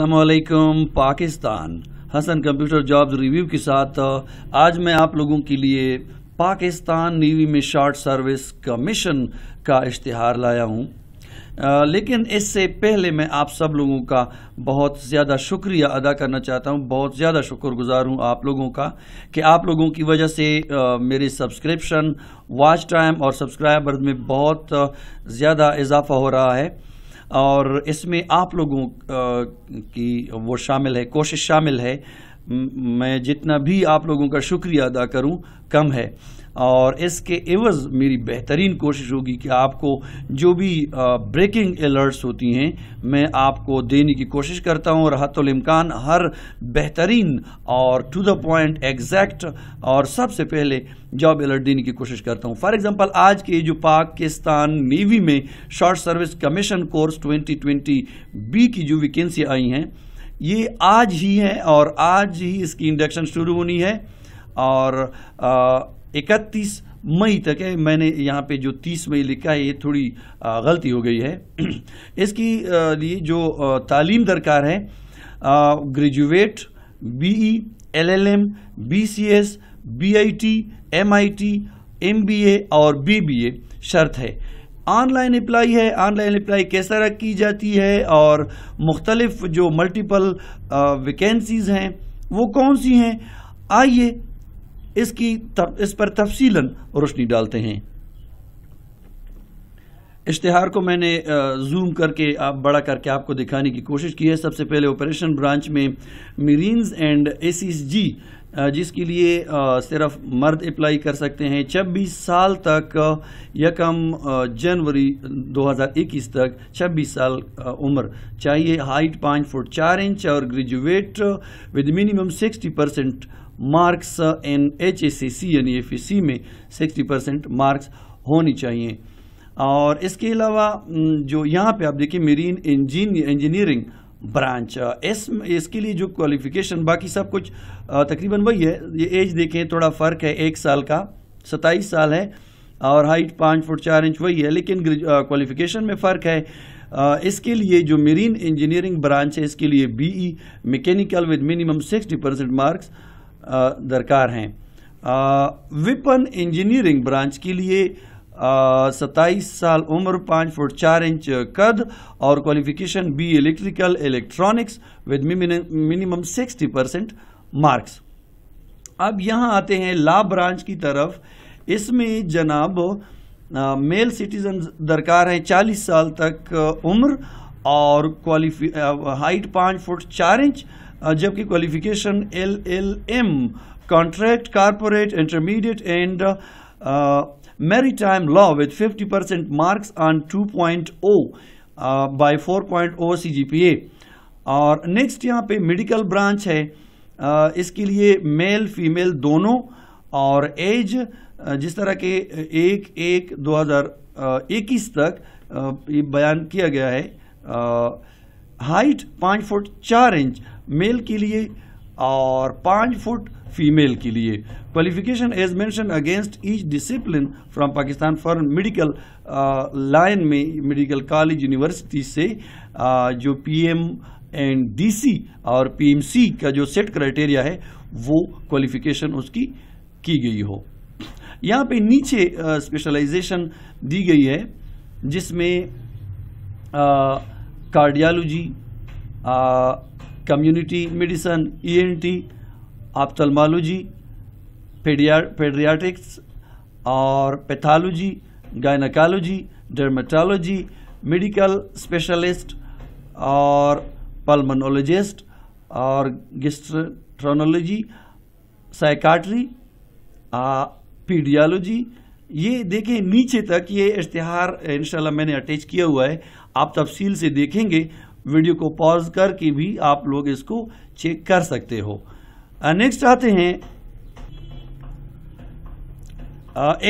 अल्लाम Pakistan Hassan computer jobs review के साथ आज मैं आप लोगों के लिए पाकिस्तान नेवी में शॉर्ट सर्विस कमीशन का इश्तहार लाया हूँ लेकिन इससे पहले मैं आप सब लोगों का बहुत ज़्यादा शुक्रिया अदा करना चाहता हूँ बहुत ज़्यादा शुक्रगुजार हूँ आप लोगों का कि आप लोगों की वजह से मेरे सब्सक्रिप्शन वॉच टाइम और सब्सक्राइबर में बहुत ज़्यादा इजाफा हो रहा है और इसमें आप लोगों की वो शामिल है कोशिश शामिल है मैं जितना भी आप लोगों का शुक्रिया अदा करूं कम है और इसके एवज़ मेरी बेहतरीन कोशिश होगी कि आपको जो भी ब्रेकिंग अलर्ट्स होती हैं मैं आपको देने की कोशिश करता हूं और इम्कान हर बेहतरीन और टू द पॉइंट एग्जैक्ट और सबसे पहले जॉब अलर्ट देने की कोशिश करता हूं फॉर एग्जांपल आज के जो पाकिस्तान नेवी में short service commission course twenty B की जो वैकेंसी आई हैं ये आज ही है और आज ही इसकी इंडक्शन शुरू होनी है और इकतीस मई तक है मैंने यहाँ पे जो 30 मई लिखा है ये थोड़ी गलती हो गई है इसकी लिए जो तालीम दरकार है graduate B E L L M B C S B I T M I T M B A और बी बी ए शर्त है ऑनलाइन अप्लाई है ऑनलाइन अप्लाई किस तरह की जाती है और मुख्तलफ़ जो मल्टीपल वैकेंसीज़ हैं वो कौन सी हैं आइए इसकी तब, इस पर तफसीला रोशनी डालते हैं इश्तहार को मैंने जूम करके आप बड़ा करके आपको दिखाने की कोशिश की है सबसे पहले ऑपरेशन ब्रांच में मरीन्स एंड जी जिसके लिए सिर्फ मर्द अप्लाई कर सकते हैं छब्बीस साल तक यकम जनवरी 2021 तक 26 साल उम्र चाहिए हाइट पाँच फुट चार इंच और graduate with minimum 60 percent marks N H S C यानी एफ सी में 60 परसेंट मार्क्स होनी चाहिए और इसके अलावा जो यहाँ पे आप देखिए मेरीन इंजीनियरिंग ब्रांच uh, इस इसके लिए जो क्वालिफिकेशन बाकी सब कुछ uh, तकरीबन वही है ये एज देखें थोड़ा फ़र्क है एक साल का सत्ताईस साल है और हाइट पाँच फुट चार इंच वही है लेकिन क्वालिफिकेशन uh, में फ़र्क है आ, इसके लिए जो मेरीन इंजीनियरिंग ब्रांच है इसके लिए BE mechanical with minimum sixty percent marks दरकार हैं विपन इंजीनियरिंग ब्रांच के लिए सत्ताईस साल उम्र पाँच फुट चार इंच कद और qualification B electrical electronics with minimum sixty percent marks अब यहाँ आते हैं ला ब्रांच की तरफ इसमें जनाब मेल सिटीजन दरकार है चालीस साल तक उम्र और क्वालिफी हाइट पाँच फुट चार इंच जबकि qualification L L M contract corporate intermediate and Maritime Law with 50% marks on 2.0 uh, by 4.0 CGPA और नेक्स्ट यहाँ पे मेडिकल ब्रांच है uh, इसके लिए मेल फीमेल दोनों और एज uh, जिस तरह के uh, एक एक दो हज़ार uh, इक्कीस तक ये बयान किया गया है हाइट पाँच फुट चार इंच मेल के लिए और पाँच फुट फीमेल के लिए qualification age mention against each discipline from Pakistan foreign medical line में मेडिकल कॉलेज यूनिवर्सिटी से uh, जो पीएम एंड डीसी और पीएमसी का जो सेट क्राइटेरिया है वो क्वालिफिकेशन उसकी की गई हो यहाँ पे नीचे स्पेशलाइजेशन uh, दी गई है जिसमें cardiology community medicine ENT ophthalmology paediatrics और pathology gynaecology dermatology medical specialist और पल्मोनोलॉजिस्ट और गिस्ट्रोनोलॉजी साइकाट्री पीडियालोजी ये देखें नीचे तक ये इश्तहार इंशाल्लाह मैंने अटैच किया हुआ है आप तफसील से देखेंगे वीडियो को पॉज करके भी आप लोग इसको चेक कर सकते हो नेक्स्ट आते हैं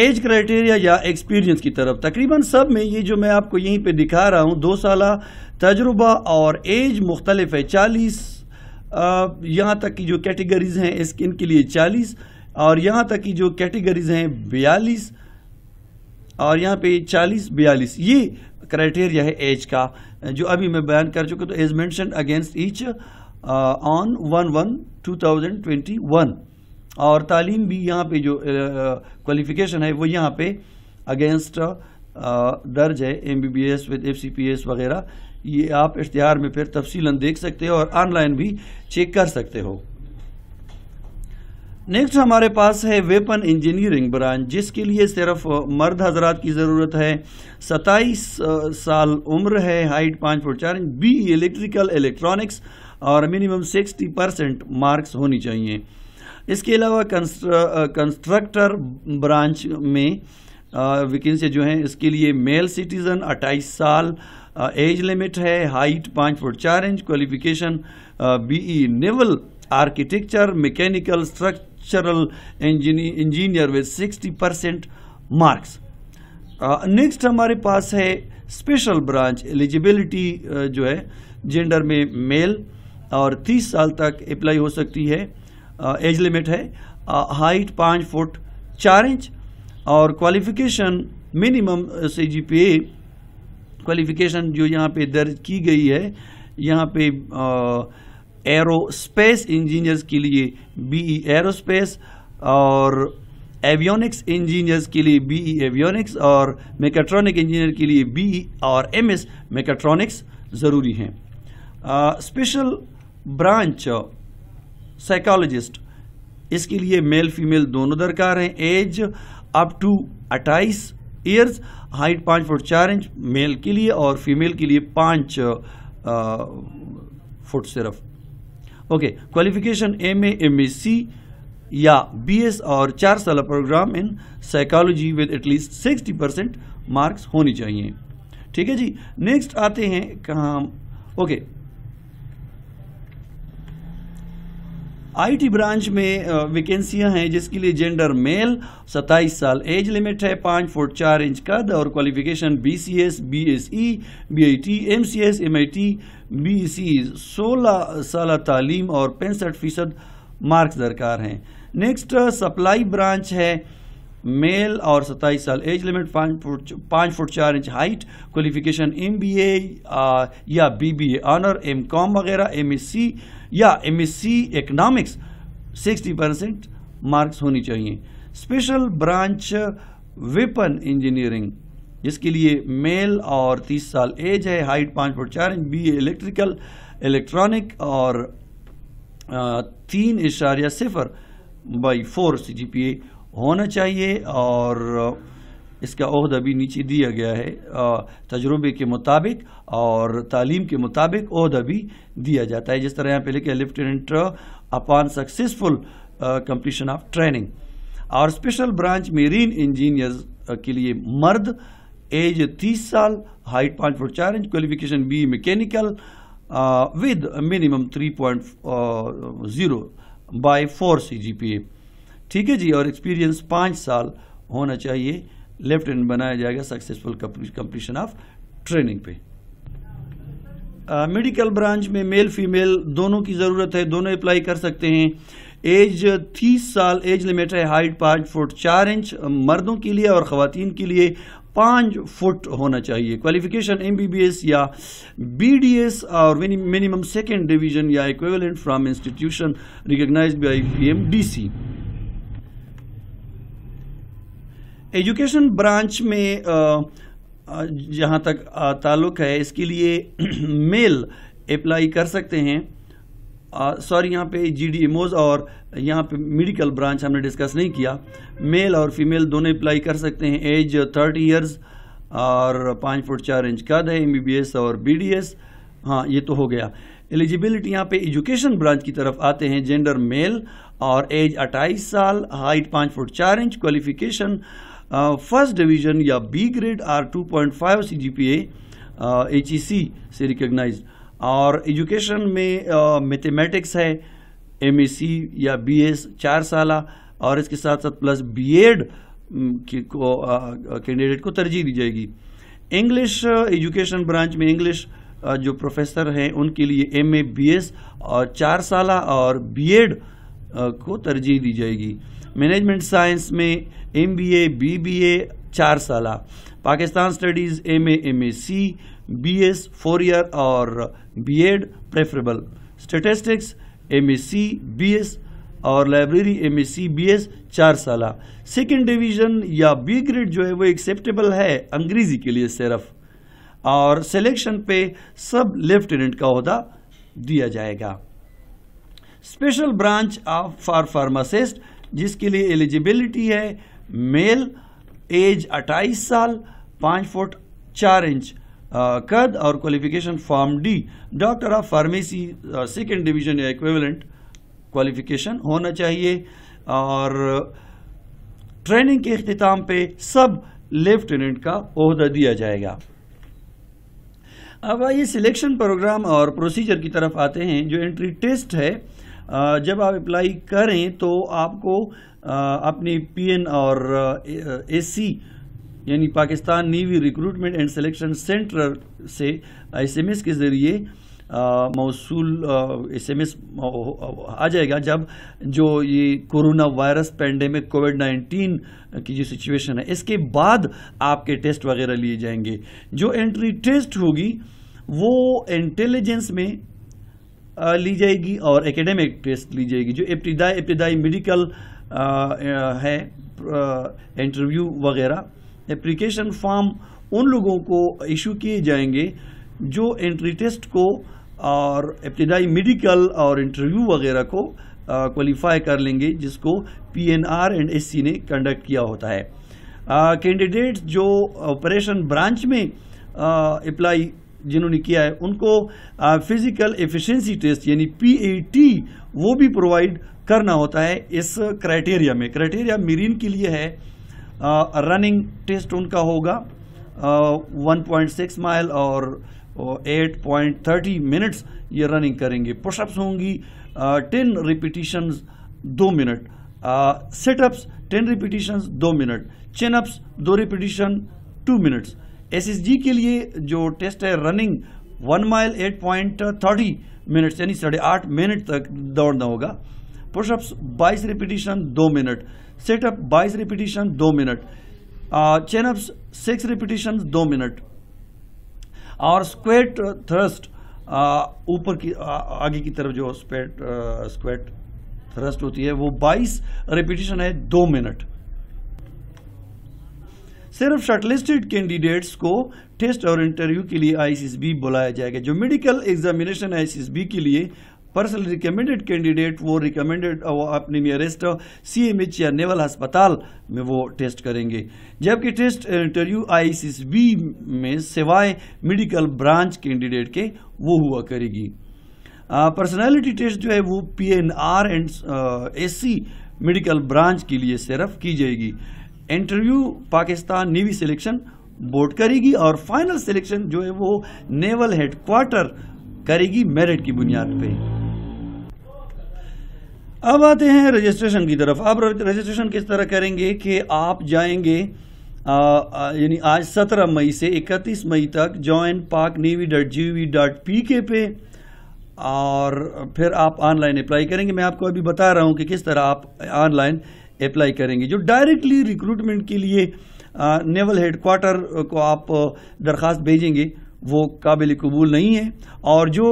एज क्राइटेरिया या एक्सपीरियंस की तरफ तकरीबन सब में ये जो मैं आपको यहीं पे दिखा रहा हूँ दो साल तजुर्बा और एज मुख्तलिफ है चालीस यहां यहाँ तक की जो कैटेगरीज हैं स्किन के लिए चालीस और यहाँ तक की जो कैटेगरीज हैं बयालीस और यहाँ पे चालीस बयालीस ये क्राइटेरिया है एज का जो अभी मैं बयान कर चुका तो age mention against each on one one 2021 और तालीम भी यहाँ पे जो क्वालिफिकेशन है वो यहाँ पे अगेंस्ट दर्ज है M B B S with F C P S वगैरह ये आप इश्तहार में फिर तफसीला देख सकते हो और ऑनलाइन भी चेक कर सकते हो नेक्स्ट हमारे पास है वेपन इंजीनियरिंग ब्रांच जिसके लिए सिर्फ मर्द हजरात की ज़रूरत है सताईस साल उम्र है हाइट पाँच फुट चार इंच बी इलेक्ट्रिकल इलेक्ट्रॉनिक्स और मिनिमम सिक्सटी परसेंट मार्क्स होनी चाहिए इसके अलावा कंस्ट्रक्टर ब्रांच में वैकेंसी जो है इसके लिए मेल सिटीज़न 28 साल एज लिमिट है हाइट पाँच फुट चार inch qualification BE naval architecture mechanical structural engineer with 60 percent marks next हमारे पास है स्पेशल ब्रांच एलिजिबिलिटी जो है जेंडर में मेल और तीस साल तक अप्लाई हो सकती है एज लिमिट है हाइट पाँच फुट चार इंच और क्वालिफिकेशन मिनिमम से जी पे क्वालिफिकेशन जो यहाँ पे दर्ज की गई है यहाँ पे एरो स्पेस इंजीनियर्स के लिए बी ई एरोस्पेस और एवियोनिक्स इंजीनियर्स के लिए बी ई एवियोनिक्स और मेकाट्रॉनिक इंजीनियर के लिए बी ई और एम एस मेकाट्रॉनिक्स ज़रूरी हैं स्पेशल ब्रांच साइकोलॉजिस्ट इसके लिए मेल फीमेल दोनों दरकार हैं एज अप टू अट्ठाईस ईयर्स हाइट पाँच फुट चार इंच मेल के लिए और फीमेल के लिए पाँच फुट सिर्फ okay qualification M A M S C या बीएस और चार साल programme in psychology with at least sixty percent marks होनी चाहिए ठीक है जी नेक्स्ट आते हैं कहाँ ओके आईटी ब्रांच में वैकेंसियां हैं जिसके लिए जेंडर मेल 27 साल एज लिमिट है पाँच फुट चार इंच कद और qualification BCS BSE BIT MCS MIT BC 16 साल तालीम और पैंसठ फीसद मार्क्स दरकार हैं नेक्स्ट सप्लाई ब्रांच है मेल uh, और सत्ताईस साल एज लिमिट पाँच पाँच फुट चार inch height qualification M B A या बी बी एनर ऑनर एम कॉम वगैरह एम एस सी या M S C economics sixty percent marks होनी चाहिए स्पेशल ब्रांच वेपन इंजीनियरिंग जिसके लिए मेल और तीस साल एज है हाइट पाँच फुट चार inch B A electrical electronic और तीन इशारिया सिफर by four C G P A होना चाहिए और इसका अहद भी नीचे दिया गया है तजुर्बे के मुताबिक और तालीम के मुताबिक अहदा भी दिया जाता है जिस तरह यहाँ पे लिखे lieutenant upon successful completion of training और स्पेशल ब्रांच मेरीन इंजीनियर्स के लिए मर्द एज तीस साल हाइट पाँच फुट चार inch qualification B mechanical with minimum three point zero by four C G P A ठीक है जी और एक्सपीरियंस पाँच साल होना चाहिए लेफ्टिनेंट बनाया जाएगा सक्सेसफुल कंप्लीशन ऑफ ट्रेनिंग पे मेडिकल uh, ब्रांच में मेल फीमेल दोनों की ज़रूरत है दोनों अप्लाई कर सकते हैं एज तीस साल एज लिमिट है हाइट पाँच फुट चार इंच मर्दों के लिए और ख़वान के लिए पाँच फुट होना चाहिए qualification M B B S या बी डी एस और मिनिमम सेकेंड डिवीजन या equivalent from institution recognised by P M D C education branch में जहाँ तक ताल्लुक है इसके लिए मेल अप्लाई कर सकते हैं सॉरी यहाँ पे जी डी और यहाँ पे मेडिकल ब्रांच हमने डिस्कस नहीं किया मेल और फीमेल दोनों अप्लाई कर सकते हैं एज थर्टी ईयर्स और पाँच फुट चार इंच कद है एम बी बी एस और बी डी एस हाँ ये तो हो गया एलिजिबिलिटी यहाँ पे एजुकेशन ब्रांच की तरफ आते हैं जेंडर मेल और एज अट्ठाईस साल हाइट पाँच फुट चार inch qualification first uh, division या B grade or 2.5 point five C G P H E C से रिकोगनाइज और एजुकेशन में मैथमेटिक्स uh, है एम ए सी या बी एस चार साल और इसके साथ साथ प्लस बी एड को कैंडिडेट uh, को तरजीह दी जाएगी इंग्लिश एजुकेशन ब्रांच में इंग्लिश जो प्रोफेसर हैं उनके लिए एम ए बी एस और चार साल और बी एड को तरजीह दी जाएगी मैनेजमेंट साइंस में M B A B B A चार साल Pakistan studies M A M A C B S four year और B Ed preferable statistics M A C B S और library M A C B S चार साल second division या B grade जो है वो एक्सेप्टेबल है अंग्रेज़ी के लिए सिर्फ और सिलेक्शन पे सब लेफ्टिनेंट का अहदा दिया जाएगा special branch of for pharmacist जिसके लिए एलिजिबिलिटी है मेल एज 28 साल पाँच फुट चार इंच कद और qualification pharm D doctor of pharmacy second division या इक्विवेलेंट क्वालिफिकेशन होना चाहिए और ट्रेनिंग के अख्ताम पे सब लेफ्टिनेंट का अहदा दिया जाएगा अब आइए सिलेक्शन प्रोग्राम और प्रोसीजर की तरफ आते हैं जो एंट्री टेस्ट है जब आप अप्लाई करें तो आपको अपने पीएन और एसी यानी Pakistan navy recruitment and selection centre से एसएमएस के ज़रिए मौसू एस एम एस आ जाएगा जब जो ये corona virus pandemic covid nineteen की जो सिचुएशन है इसके बाद आपके टेस्ट वगैरह लिए जाएंगे जो एंट्री टेस्ट होगी वो इंटेलिजेंस में ली जाएगी और एकेडमिक टेस्ट ली जाएगी जो इब्तदाई इब्तदाई मेडिकल है इंटरव्यू वगैरह एप्लीकेशन फॉर्म उन लोगों को इशू किए जाएंगे जो एंट्री टेस्ट को और इब्तदाई मेडिकल और इंटरव्यू वगैरह को क्वालिफाई कर लेंगे जिसको P N R and S C ने कंडक्ट किया होता है कैंडिडेट जो ऑपरेशन ब्रांच में अप्लाई जिन्होंने किया है उनको फिजिकल एफिशिएंसी टेस्ट यानी पीएटी वो भी प्रोवाइड करना होता है इस क्राइटेरिया में क्राइटेरिया मेरीन के लिए है रनिंग टेस्ट उनका होगा 1.6 माइल और एट पॉइंट थर्टी मिनट्स ये रनिंग करेंगे पुशअप्स होंगी टेन रिपीटिशन दो मिनट सेटअप्स टेन रिपीटिशन दो मिनट चिनअप्स दो रिपीटिशन टू मिनट्स एसएसजी के लिए जो टेस्ट है running one mile eight point thirty minutes यानी साढ़े आठ मिनट तक दौड़ना होगा पुशअप्स बाईस रिपीटिशन दो मिनट सेटअप बाईस रिपीटिशन दो मिनट चेनअप्स सिक्स रिपीटिशन दो मिनट और स्क्वेट थ्रस्ट ऊपर की आ, आगे की तरफ जो स्क्वेट स्क्वेट थ्रस्ट होती है वो 22 रिपीटिशन है दो मिनट सिर्फ शॉर्टलिस्टेड कैंडिडेट्स को टेस्ट और इंटरव्यू के लिए आई बुलाया जाएगा जो मेडिकल एग्जामिनेशन आई के लिए पर्सनल रिकमेंडेड कैंडिडेट वो रिकमेंडेड वो अपने नियरेस्ट सी एम एच या नेवल अस्पताल में वो टेस्ट करेंगे जबकि टेस्ट इंटरव्यू आई बी में सिवाय मेडिकल ब्रांच कैंडिडेट के वो हुआ करेगी पर्सनैलिटी टेस्ट जो है वो P N R and S C medical branch के लिए सिर्फ की जाएगी interview Pakistan navy selection board करेगी और फाइनल सिलेक्शन जो है वो नेवल हेडक्वार्टर करेगी मेरिट की बुनियाद पे अब आते हैं रजिस्ट्रेशन की तरफ अब रजिस्ट्रेशन किस तरह करेंगे कि आप जाएंगे यानी आज 17 मई से 31 मई तक join Pak navy dot G V dot P K पे और फिर आप ऑनलाइन अप्लाई करेंगे मैं आपको अभी बता रहा हूँ कि किस तरह आप ऑनलाइन अप्लाई करेंगे जो डायरेक्टली रिक्रूटमेंट के लिए नेवल हेडक्वार्टर को आप दरख्वास्त भेजेंगे वो काबिल कबूल नहीं है और जो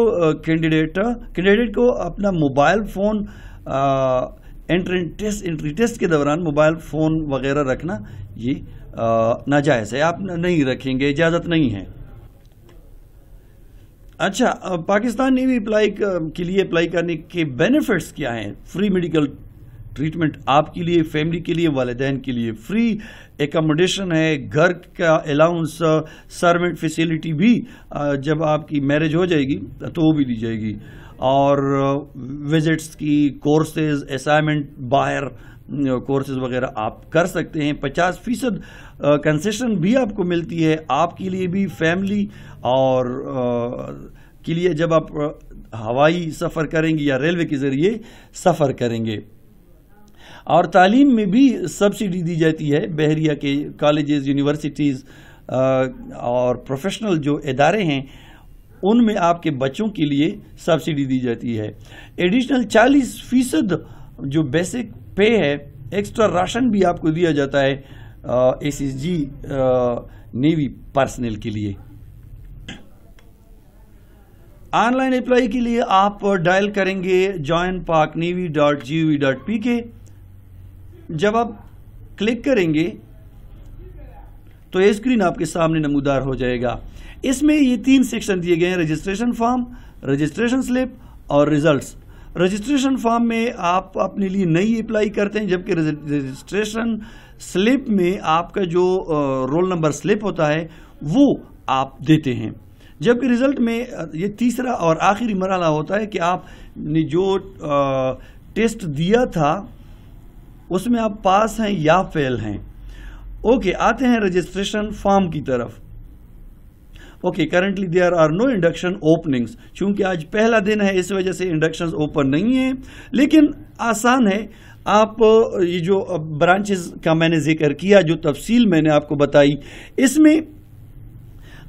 कैंडिडेट कैंडिडेट को अपना mobile phone entry test entry test के दौरान मोबाइल फ़ोन वगैरह रखना ये नाजायज़ है आप नहीं रखेंगे इजाज़त नहीं है अच्छा पाकिस्तान नेवी अप्लाई के लिए अप्लाई करने के बेनिफिट्स क्या हैं फ्री मेडिकल ट्रीटमेंट आपके लिए फैमिली के लिए वालदेन के लिए फ्री एकोमोडेशन है घर का अलाउंस सर्वेंट फैसिलिटी भी जब आपकी मैरिज हो जाएगी तो वो भी दी जाएगी और विजिट्स की कोर्सेज असाइनमेंट बाहर कोर्सेज वगैरह आप कर सकते हैं पचास फीसद कंसेशन भी आपको मिलती है आपके लिए भी फैमिली और के लिए जब आप हवाई सफ़र करेंगे या रेलवे के ज़रिए सफ़र करेंगे और तालीम में भी सब्सिडी दी जाती है बहरिया के कॉलेजेस यूनिवर्सिटीज़ और प्रोफेशनल जो इदारे हैं उनमें आपके बच्चों के लिए सब्सिडी दी जाती है एडिशनल 40 फीसद जो बेसिक पे है एक्स्ट्रा राशन भी आपको दिया जाता है S S G navy personnel के लिए ऑनलाइन अप्लाई के लिए आप डायल करेंगे join Pak navy dot G dot P K जब आप क्लिक करेंगे तो ये स्क्रीन आपके सामने नमूदार हो जाएगा इसमें ये तीन सेक्शन दिए गए हैं रजिस्ट्रेशन फॉर्म रजिस्ट्रेशन स्लिप और रिजल्ट्स रजिस्ट्रेशन फॉर्म में आप अपने लिए नई अप्लाई करते हैं जबकि रजिस्ट्रेशन स्लिप में आपका जो रोल नंबर स्लिप होता है वो आप देते हैं जबकि रिज़ल्ट में ये तीसरा और आखिरी मरहला होता है कि आपने जो टेस्ट दिया था उसमें आप पास हैं या फेल हैं ओके आते हैं रजिस्ट्रेशन फॉर्म की तरफ okay currently there are no induction openings चूंकि आज पहला दिन है इस वजह से इंडक्शन ओपन नहीं है लेकिन आसान है आप ये जो ब्रांचेस का मैंने जिक्र किया जो तफसील मैंने आपको बताई इसमें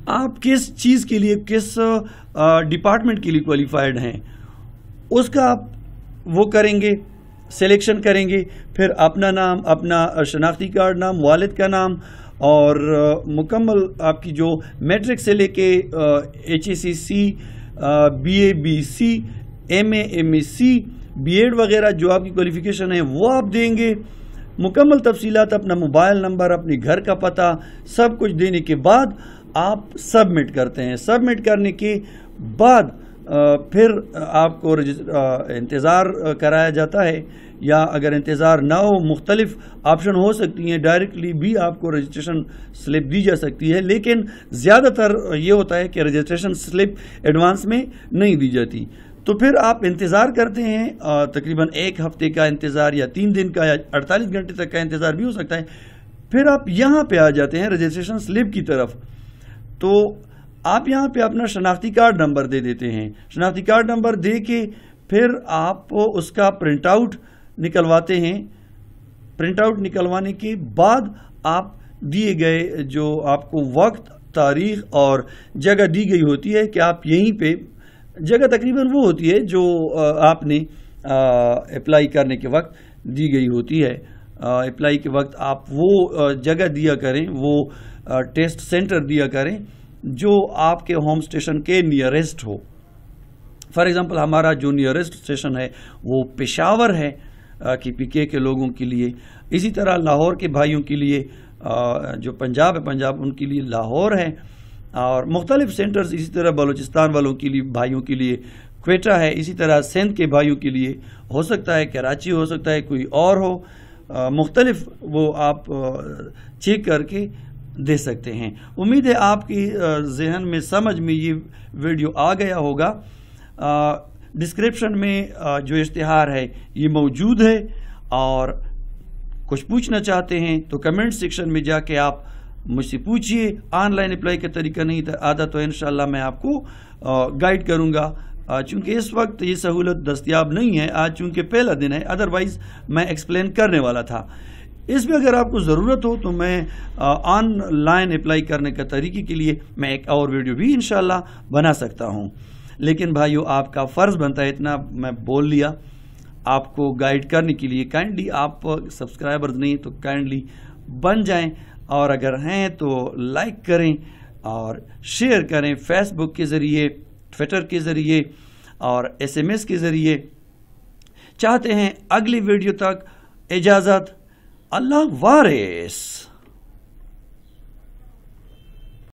आप किस चीज़ के लिए किस डिपार्टमेंट के लिए क्वालिफाइड हैं उसका आप वो करेंगे सिलेक्शन करेंगे फिर अपना नाम अपना शनाख्ती कार्ड नाम वालद का नाम और मुकम्मल आपकी जो मैट्रिक से लेके H A C C B A B C M A M A C B Ed वगैरह जो आपकी क्वालिफ़िकेशन है वो आप देंगे मुकम्मल तफसीत अपना मोबाइल नंबर अपने घर का पता सब कुछ देने के बाद आप सबमिट करते हैं सबमिट करने के बाद फिर आपको इंतज़ार कराया जाता है या अगर इंतज़ार ना हो मुख्तलिफ ऑप्शन हो सकती हैं डायरेक्टली भी आपको रजिस्ट्रेशन स्लिप दी जा सकती है लेकिन ज़्यादातर ये होता है कि रजिस्ट्रेशन स्लिप एडवांस में नहीं दी जाती तो फिर आप इंतज़ार करते हैं तकरीबन एक हफ़्ते का इंतज़ार या तीन दिन का या अड़तालीस घंटे तक का इंतज़ार भी हो सकता है फिर आप यहाँ पे आ जाते हैं रजिस्ट्रेशन स्लिप की तरफ तो आप यहाँ पे अपना शनाख्ती कार्ड नंबर दे देते हैं शनाख्ती कार्ड नंबर दे के फिर आप उसका प्रिंट आउट निकलवाते हैं प्रिंट आउट निकलवाने के बाद आप दिए गए जो आपको वक्त तारीख और जगह दी गई होती है कि आप यहीं पे जगह तकरीबन वो होती है जो आपने अप्लाई करने के वक्त दी गई होती है अप्लाई के वक्त आप वो जगह दिया करें वो टेस्ट सेंटर दिया करें जो आपके होम स्टेशन के नियरेस्ट हो फॉर एग्ज़ाम्पल हमारा जो नियरेस्ट स्टेशन है वो पेशावर है कि पीके के लोगों के लिए इसी तरह लाहौर के भाइयों के लिए जो पंजाब है पंजाब उनके लिए लाहौर है और मुख्तलिफ सेंटर्स इसी तरह बलूचिस्तान वालों के लिए भाइयों के लिए क्वेटा है इसी तरह सिंध के भाइयों के लिए हो सकता है कराची हो सकता है कोई और हो मुख्तलिफ वो आप चेक करके दे सकते हैं उम्मीद है आपकी जहन में समझ में ये वीडियो आ गया होगा डिस्क्रिप्शन में जो इश्तहार है ये मौजूद है और कुछ पूछना चाहते हैं तो कमेंट सेक्शन में जाके आप मुझसे पूछिए ऑनलाइन अप्लाई का तरीका नहीं था आधा तो इन मैं आपको गाइड करूंगा चूंकि इस वक्त ये सहूलत दस्तियाब नहीं है आज चूंकि पहला दिन है अदरवाइज़ मैं एक्सप्लेन करने वाला था इसमें अगर आपको ज़रूरत हो तो मैं ऑनलाइन अप्लाई करने के तरीके के लिए मैं एक और वीडियो भी इन बना सकता हूँ लेकिन भाइयों आपका फ़र्ज़ बनता है इतना मैं बोल लिया आपको गाइड करने के लिए काइंडली आप सब्सक्राइबर्स नहीं तो काइंडली बन जाएं और अगर हैं तो लाइक करें और शेयर करें फेसबुक के ज़रिए ट्विटर के ज़रिए और एसएमएस के ज़रिए चाहते हैं अगली वीडियो तक इजाज़त Allah Waris.